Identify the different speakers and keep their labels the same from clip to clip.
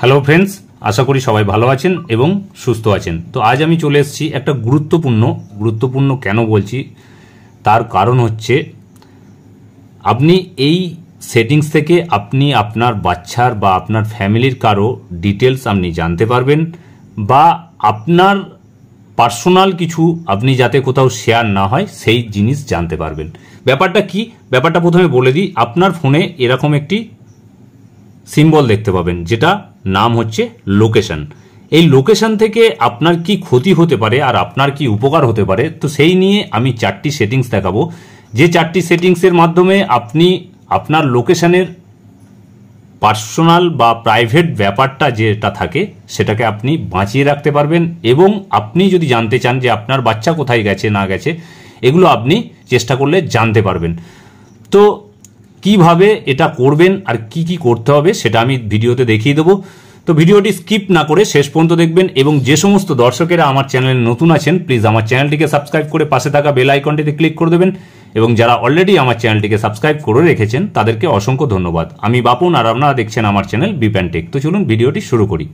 Speaker 1: hello friends আশা করি সবাই ভালো আছেন এবং সুস্থ আছেন তো আজ আমি চলে এসেছি একটা গুরুত্বপূর্ণ গুরুত্বপূর্ণ কেন বলছি তার কারণ হচ্ছে আপনি এই সেটিংস থেকে আপনি আপনার বাচ্চার বা আপনার ফ্যামিলির কারো ডিটেলস আপনি জানতে পারবেন বা আপনার পার্সোনাল কিছু আপনি যাতে কোথাও শেয়ার না হয় সেই জিনিস জানতে পারবেন ব্যাপারটা কি ব্যাপারটা প্রথমে বলে দিই আপনার ফোনে এরকম একটি সিম্বল দেখতে পাবেন যেটা নাম হচ্ছে লোকেশন এই লোকেশন থেকে আপনার কি ক্ষতি হতে পারে আর আপনার কি উপকার হতে পারে তো সেই নিয়ে আমি চারটি সেটিংস দেখাবো যে চারটি সেটিংসের মাধ্যমে আপনি আপনার লোকেশনের পার্সোনাল বা প্রাইভেট ব্যাপারটা যেটা থাকে সেটাকে আপনি বাঁচিয়ে রাখতে পারবেন এবং আপনি যদি জানতে চান যে আপনার বাচ্চা কোথায় গেছে না গেছে এগুলো আপনি চেষ্টা করলে জানতে পারবেন তো কিভাবে এটা করবেন আর কি কি করতে হবে সেটা আমি ভিডিওতে দেখিয়ে দেবো তো ভিডিওটি স্কিপ না করে শেষ পর্যন্ত দেখবেন এবং যে সমস্ত দর্শকেরা আমার চ্যানেলে নতুন আছেন প্লিজ আমার চ্যানেলটিকে সাবস্ক্রাইব করে পাশে থাকা বেল আইকনটিতে ক্লিক করে দেবেন এবং যারা অলরেডি আমার চ্যানেলটিকে সাবস্ক্রাইব করে রেখেছেন তাদেরকে অসংখ্য ধন্যবাদ আমি বাপন আর আপনারা দেখছেন আমার চ্যানেল বিপ্যানটেক তো চলুন ভিডিওটি শুরু করি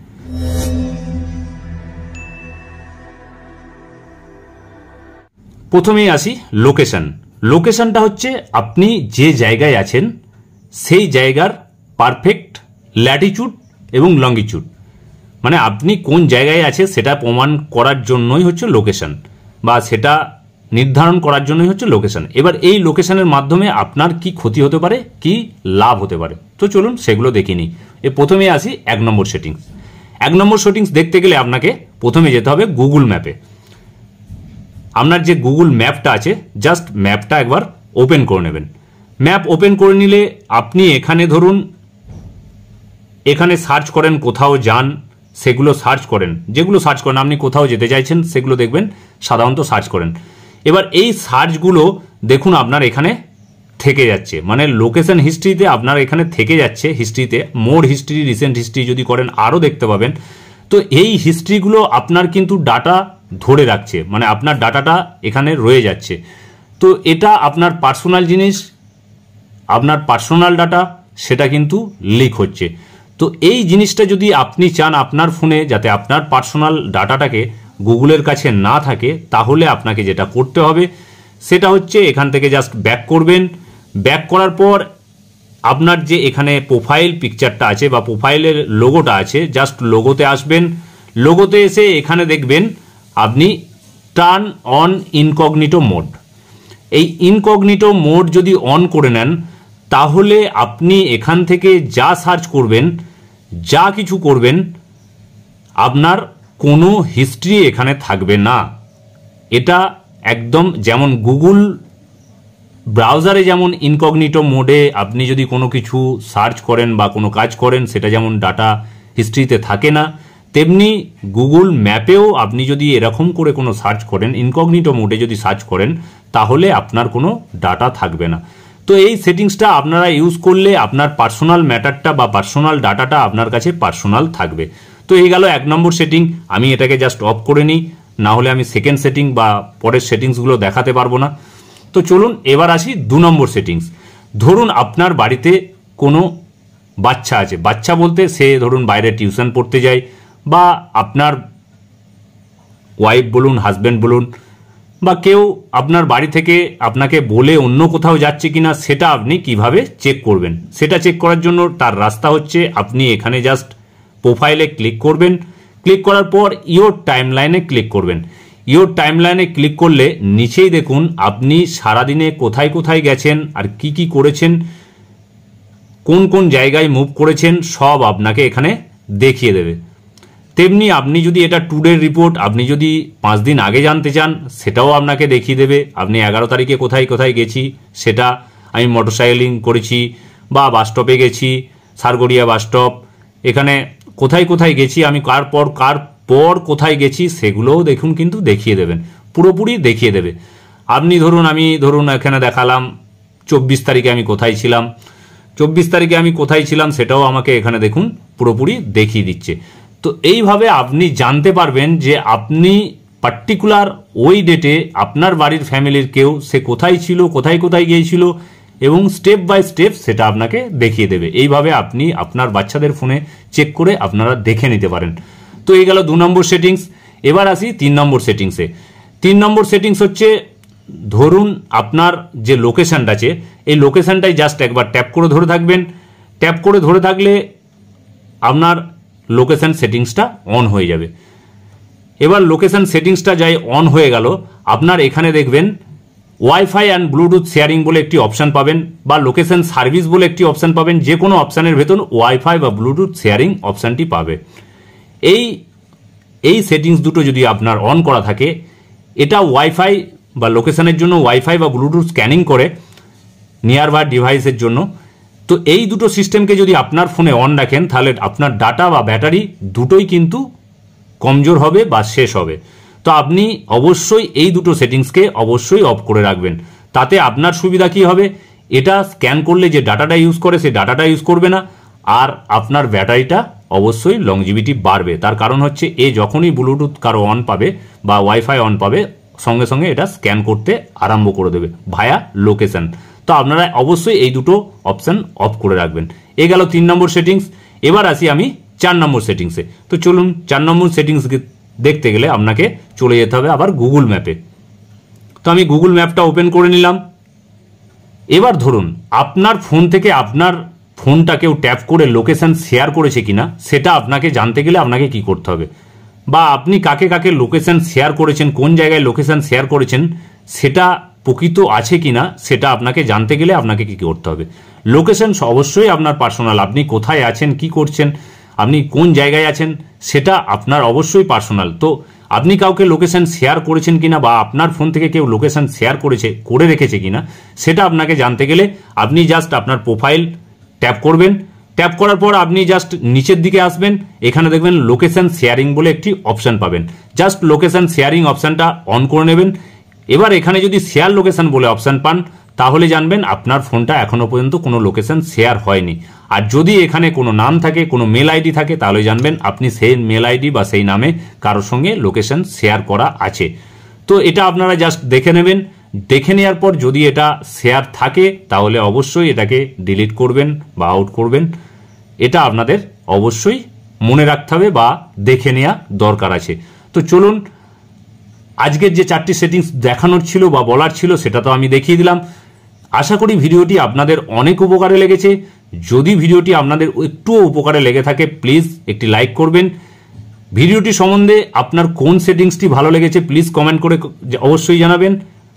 Speaker 1: প্রথমেই আসি লোকেশন লোকেশনটা হচ্ছে আপনি যে জায়গায় আছেন সেই জায়গার পারফেক্ট ল্যাটিচুড এবং লঙ্গিচুড মানে আপনি কোন জায়গায় আছে সেটা প্রমাণ করার জন্যই হচ্ছে লোকেশন বা সেটা নির্ধারণ করার জন্যই হচ্ছে লোকেশন এবার এই লোকেশনের মাধ্যমে আপনার কি ক্ষতি হতে পারে কি লাভ হতে পারে তো চলুন সেগুলো দেখে নিই এ প্রথমে আসি এক নম্বর সেটিংস এক নম্বর সেটিংস দেখতে গেলে আপনাকে প্রথমে যেতে হবে গুগল ম্যাপে আপনার যে গুগল ম্যাপটা আছে জাস্ট ম্যাপটা একবার ওপেন করে নেবেন ম্যাপ ওপেন করে নিলে আপনি এখানে ধরুন এখানে সার্চ করেন কোথাও যান সেগুলো সার্চ করেন যেগুলো সার্চ করেন আপনি কোথাও যেতে চাইছেন সেগুলো দেখবেন সাধারণত সার্চ করেন এবার এই সার্চগুলো দেখুন আপনার এখানে থেকে যাচ্ছে মানে লোকেশন হিস্ট্রিতে আপনার এখানে থেকে যাচ্ছে হিস্ট্রিতে মোর হিস্ট্রি রিসেন্ট হিস্ট্রি যদি করেন আরও দেখতে পাবেন তো এই হিস্ট্রিগুলো আপনার কিন্তু ডাটা ধরে রাখছে মানে আপনার ডাটাটা এখানে রয়ে যাচ্ছে তো এটা আপনার পার্সোনাল জিনিস আপনার পার্সোনাল ডাটা সেটা কিন্তু লিক হচ্ছে তো এই জিনিসটা যদি আপনি চান আপনার ফোনে যাতে আপনার পার্সোনাল ডাটাটাকে গুগলের কাছে না থাকে তাহলে আপনাকে যেটা করতে হবে সেটা হচ্ছে এখান থেকে জাস্ট ব্যাক করবেন ব্যাক করার পর আপনার যে এখানে প্রোফাইল পিকচারটা আছে বা প্রোফাইলের লোগোটা আছে জাস্ট লোগোতে আসবেন লোগোতে এসে এখানে দেখবেন আপনি টার্ন অন ইনকগনিটো মোড এই ইনকগনিটো মোড যদি অন করে নেন তাহলে আপনি এখান থেকে যা সার্চ করবেন যা কিছু করবেন আপনার কোনো হিস্ট্রি এখানে থাকবে না এটা একদম যেমন গুগল ব্রাউজারে যেমন ইনকগনিটো মোডে আপনি যদি কোনো কিছু সার্চ করেন বা কোনো কাজ করেন সেটা যেমন ডাটা হিস্ট্রিতে থাকে না তেমনি গুগল ম্যাপেও আপনি যদি এরকম করে কোনো সার্চ করেন ইনকগনিটো মোডে যদি সার্চ করেন তাহলে আপনার কোনো ডাটা থাকবে না তো এই সেটিংসটা আপনারা ইউজ করলে আপনার পার্সোনাল ম্যাটারটা বা পার্সোনাল ডাটাটা আপনার কাছে পার্সোনাল থাকবে তো এই গেল এক নম্বর সেটিং আমি এটাকে জাস্ট অফ করে নিই না হলে আমি সেকেন্ড সেটিং বা পরের সেটিংসগুলো দেখাতে পারবো না তো চলুন এবার আসি দু নম্বর সেটিংস ধরুন আপনার বাড়িতে কোনো বাচ্চা আছে বাচ্চা বলতে সে ধরুন বাইরে টিউশন পড়তে যায় বা আপনার ওয়াইফ বলুন হাজব্যান্ড বলুন বা কেউ আপনার বাড়ি থেকে আপনাকে বলে অন্য কোথাও যাচ্ছে কি না সেটা আপনি কিভাবে চেক করবেন সেটা চেক করার জন্য তার রাস্তা হচ্ছে আপনি এখানে জাস্ট প্রোফাইলে ক্লিক করবেন ক্লিক করার পর ইওর লাইনে ক্লিক করবেন ইওর লাইনে ক্লিক করলে নিচেই দেখুন আপনি সারাদিনে কোথায় কোথায় গেছেন আর কি কি করেছেন কোন কোন জায়গায় মুভ করেছেন সব আপনাকে এখানে দেখিয়ে দেবে তেমনি আপনি যদি এটা টু রিপোর্ট আপনি যদি পাঁচ দিন আগে জানতে চান সেটাও আপনাকে দেখিয়ে দেবে আপনি এগারো তারিখে কোথায় কোথায় গেছি সেটা আমি মোটরসাইকেলিং করেছি বা বাসস্টপে গেছি সারগড়িয়া বাসস্টপ এখানে কোথায় কোথায় গেছি আমি কার পর কার পর কোথায় গেছি সেগুলোও দেখুন কিন্তু দেখিয়ে দেবেন পুরোপুরি দেখিয়ে দেবে আপনি ধরুন আমি ধরুন এখানে দেখালাম চব্বিশ তারিখে আমি কোথায় ছিলাম চব্বিশ তারিখে আমি কোথায় ছিলাম সেটাও আমাকে এখানে দেখুন পুরোপুরি দেখিয়ে দিচ্ছে তো এইভাবে আপনি জানতে পারবেন যে আপনি পার্টিকুলার ওই ডেটে আপনার বাড়ির ফ্যামিলির কেউ সে কোথায় ছিল কোথায় কোথায় গিয়েছিল এবং স্টেপ বাই স্টেপ সেটা আপনাকে দেখিয়ে দেবে এইভাবে আপনি আপনার বাচ্চাদের ফোনে চেক করে আপনারা দেখে নিতে পারেন তো এই গেল দু নম্বর সেটিংস এবার আসি তিন নম্বর সেটিংসে তিন নম্বর সেটিংস হচ্ছে ধরুন আপনার যে লোকেশানটা আছে এই লোকেশানটাই জাস্ট একবার ট্যাপ করে ধরে থাকবেন ট্যাপ করে ধরে থাকলে আপনার লোকেশান সেটিংসটা অন হয়ে যাবে এবার লোকেশান সেটিংসটা যাই অন হয়ে গেল আপনার এখানে দেখবেন ওয়াইফাই অ্যান্ড ব্লুটুথ শেয়ারিং বলে একটি অপশান পাবেন বা লোকেশান সার্ভিস বলে একটি অপশান পাবেন যে কোনো অপশানের ভেতর ওয়াইফাই বা ব্লুটুথ শেয়ারিং অপশানটি পাবে এই এই সেটিংস দুটো যদি আপনার অন করা থাকে এটা ওয়াইফাই বা লোকেশানের জন্য ওয়াইফাই বা ব্লুটুথ স্ক্যানিং করে নিয়ার ডিভাইসের জন্য তো এই দুটো সিস্টেমকে যদি আপনার ফোনে অন রাখেন তাহলে আপনার ডাটা বা ব্যাটারি দুটোই কিন্তু কমজোর হবে বা শেষ হবে তো আপনি অবশ্যই এই দুটো সেটিংসকে অবশ্যই অফ করে রাখবেন তাতে আপনার সুবিধা কি হবে এটা স্ক্যান করলে যে ডাটাটা ইউজ করে সেই ডাটাটা ইউজ করবে না আর আপনার ব্যাটারিটা অবশ্যই লংজিভিটি বাড়বে তার কারণ হচ্ছে এ যখনই ব্লুটুথ কারো অন পাবে বা ওয়াইফাই অন পাবে সঙ্গে সঙ্গে এটা স্ক্যান করতে আরম্ভ করে দেবে ভায়া লোকেশন তো আপনারা অবশ্যই এই দুটো অপশান অফ করে রাখবেন এ গেল তিন নম্বর সেটিংস এবার আসি আমি চার নম্বর সেটিংসে তো চলুন চার নম্বর সেটিংস দেখতে গেলে আপনাকে চলে যেতে হবে আবার গুগল ম্যাপে তো আমি গুগল ম্যাপটা ওপেন করে নিলাম এবার ধরুন আপনার ফোন থেকে আপনার ফোনটা কেউ ট্যাপ করে লোকেশান শেয়ার করেছে কিনা সেটা আপনাকে জানতে গেলে আপনাকে কি করতে হবে বা আপনি কাকে কাকে লোকেশান শেয়ার করেছেন কোন জায়গায় লোকেশান শেয়ার করেছেন সেটা প্রকৃত আছে কি না সেটা আপনাকে জানতে গেলে আপনাকে কী করতে হবে লোকেশন অবশ্যই আপনার পার্সোনাল আপনি কোথায় আছেন কি করছেন আপনি কোন জায়গায় আছেন সেটা আপনার অবশ্যই পার্সোনাল তো আপনি কাউকে লোকেশন শেয়ার করেছেন কিনা বা আপনার ফোন থেকে কেউ লোকেশন শেয়ার করেছে করে রেখেছে কিনা সেটা আপনাকে জানতে গেলে আপনি জাস্ট আপনার প্রোফাইল ট্যাপ করবেন ট্যাপ করার পর আপনি জাস্ট নিচের দিকে আসবেন এখানে দেখবেন লোকেশন শেয়ারিং বলে একটি অপশান পাবেন জাস্ট লোকেশন শেয়ারিং অপশানটা অন করে নেবেন এবার এখানে যদি শেয়ার লোকেশন বলে অপশান পান তাহলে জানবেন আপনার ফোনটা এখনও পর্যন্ত কোনো লোকেশন শেয়ার হয়নি আর যদি এখানে কোনো নাম থাকে কোনো মেল আইডি থাকে তাহলে জানবেন আপনি সেই মেল আইডি বা সেই নামে কারোর সঙ্গে লোকেশন শেয়ার করা আছে তো এটা আপনারা জাস্ট দেখে নেবেন দেখে নেওয়ার পর যদি এটা শেয়ার থাকে তাহলে অবশ্যই এটাকে ডিলিট করবেন বা আউট করবেন এটা আপনাদের অবশ্যই মনে রাখতে হবে বা দেখে নেওয়া দরকার আছে তো চলুন আজকের যে চারটি সেটিংস দেখানোর ছিল বা বলার ছিল সেটা তো আমি দেখিয়ে দিলাম আশা করি ভিডিওটি আপনাদের অনেক উপকারে লেগেছে যদি ভিডিওটি আপনাদের একটুও উপকারে লেগে থাকে প্লিজ একটি লাইক করবেন ভিডিওটি সম্বন্ধে আপনার কোন সেটিংসটি ভালো লেগেছে প্লিজ কমেন্ট করে অবশ্যই জানাবেন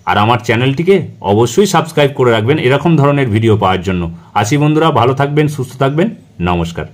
Speaker 1: আর আমার চ্যানেলটিকে অবশ্যই সাবস্ক্রাইব করে রাখবেন এরকম ধরনের ভিডিও পাওয়ার জন্য আসি বন্ধুরা ভালো থাকবেন সুস্থ থাকবেন নমস্কার